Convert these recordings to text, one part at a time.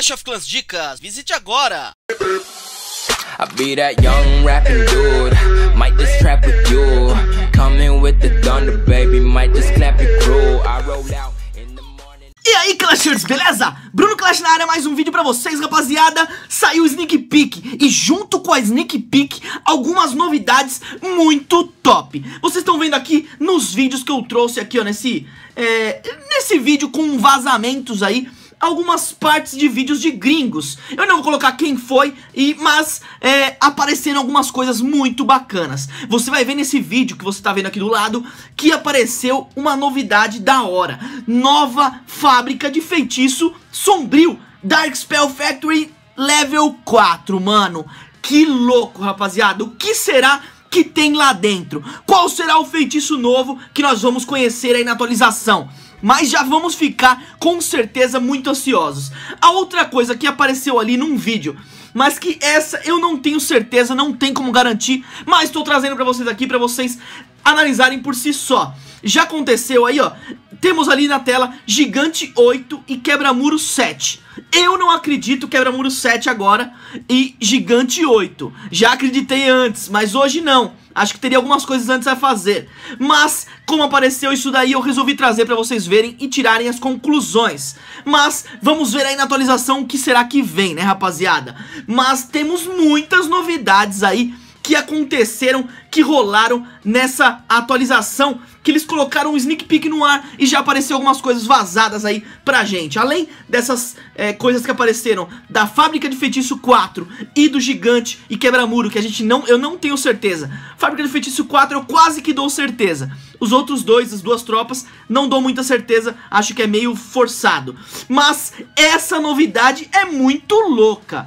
Clash of Clans Dicas, visite agora! I be that young rapping dude, might just trap with you. Coming with the thunder, baby, might just clap your crew. I roll out. E aí, Clashers, beleza? Bruno Clash na área, mais um vídeo pra vocês, rapaziada. Saiu o Sneak Peek e junto com a Sneak Peek, algumas novidades muito top. Vocês estão vendo aqui nos vídeos que eu trouxe aqui, ó, nesse, é, nesse vídeo com vazamentos aí algumas partes de vídeos de gringos. Eu não vou colocar quem foi, e, mas é, apareceram algumas coisas muito bacanas. Você vai ver nesse vídeo que você tá vendo aqui do lado que apareceu uma novidade da hora. Nova fábrica de feitiço sombrio. Dark Spell Factory level 4, mano. Que louco, rapaziada. O que será que tem lá dentro? Qual será o feitiço novo que nós vamos conhecer aí na atualização? mas já vamos ficar com certeza muito ansiosos. A outra coisa que apareceu ali num vídeo, mas que essa eu não tenho certeza, não tem como garantir, mas estou trazendo para vocês aqui para vocês analisarem por si só. Já aconteceu aí, ó, temos ali na tela Gigante 8 e Quebra-Muro 7. Eu não acredito Quebra-Muro 7 agora e Gigante 8. Já acreditei antes, mas hoje não. Acho que teria algumas coisas antes a fazer. Mas, como apareceu isso daí, eu resolvi trazer para vocês verem e tirarem as conclusões. Mas, vamos ver aí na atualização o que será que vem, né, rapaziada? Mas temos muitas novidades aí que aconteceram, que rolaram nessa atualização, que eles colocaram um sneak peek no ar e já apareceu algumas coisas vazadas aí pra gente. Além dessas é, coisas que apareceram da Fábrica de Feitiço 4 e do Gigante e Quebra-Muro, que a gente não, eu não tenho certeza. Fábrica de Feitiço 4 eu quase que dou certeza. Os outros dois, as duas tropas, não dou muita certeza, acho que é meio forçado. Mas essa novidade é muito louca.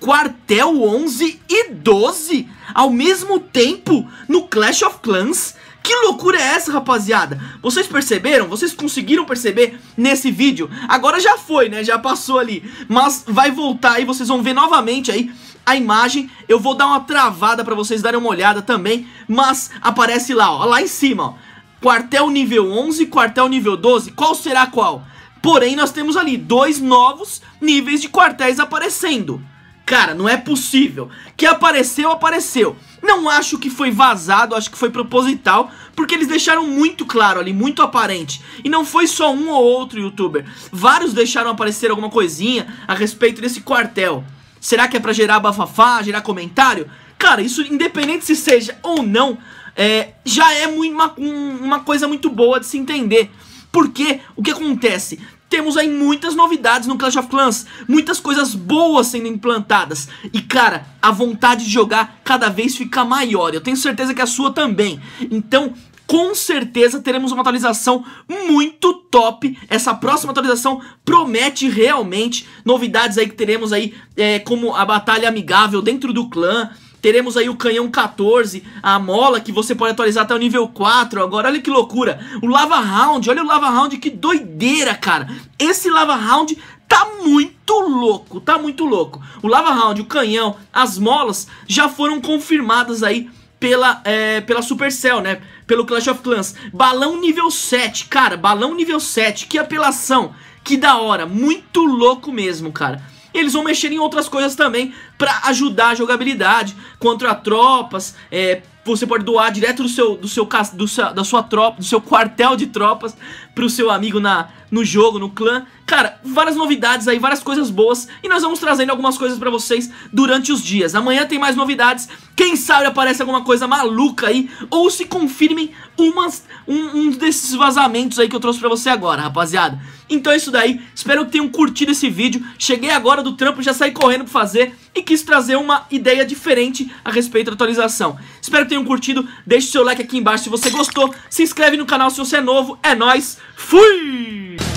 Quartel 11 e 12 ao mesmo tempo no Clash of Clans? Que loucura é essa, rapaziada? Vocês perceberam? Vocês conseguiram perceber nesse vídeo? Agora já foi, né? Já passou ali. Mas vai voltar aí, vocês vão ver novamente aí a imagem. Eu vou dar uma travada pra vocês darem uma olhada também. Mas aparece lá, ó. Lá em cima, ó. Quartel nível 11, quartel nível 12. Qual será qual? Porém, nós temos ali dois novos níveis de quartéis aparecendo. Cara, não é possível. Que apareceu, apareceu. Não acho que foi vazado, acho que foi proposital, porque eles deixaram muito claro ali, muito aparente. E não foi só um ou outro youtuber. Vários deixaram aparecer alguma coisinha a respeito desse quartel. Será que é pra gerar bafafá, gerar comentário? Cara, isso independente se seja ou não, é, já é uma, uma coisa muito boa de se entender. Porque o que acontece? temos aí muitas novidades no Clash of Clans, muitas coisas boas sendo implantadas. E cara, a vontade de jogar cada vez fica maior, eu tenho certeza que a sua também. Então, com certeza teremos uma atualização muito top. Essa próxima atualização promete realmente novidades aí que teremos aí, é, como a batalha amigável dentro do clã, Teremos aí o canhão 14, a mola que você pode atualizar até o nível 4 agora. Olha que loucura. O Lava Round, olha o Lava Round, que doideira, cara. Esse Lava Round tá muito louco, tá muito louco. O Lava Round, o canhão, as molas já foram confirmadas aí pela, é, pela Supercell, né? Pelo Clash of Clans. Balão nível 7, cara, balão nível 7, que apelação, que da hora, muito louco mesmo, cara. E eles vão mexer em outras coisas também para ajudar a jogabilidade contra tropas, é, você pode doar direto do seu, do seu, do seu da sua tropa, do seu quartel de tropas pro seu amigo na, no jogo, no clã. Cara, várias novidades aí, várias coisas boas. E nós vamos trazendo algumas coisas pra vocês durante os dias. Amanhã tem mais novidades. Quem sabe aparece alguma coisa maluca aí. Ou se confirmem umas, um, um desses vazamentos aí que eu trouxe pra você agora, rapaziada. Então é isso daí. Espero que tenham curtido esse vídeo. Cheguei agora do trampo, já saí correndo pra fazer. E quis trazer uma ideia diferente a respeito da atualização. Espero que tenham curtido. Deixe seu like aqui embaixo se você gostou. Se inscreve no canal se você é novo. É nóis. Fui!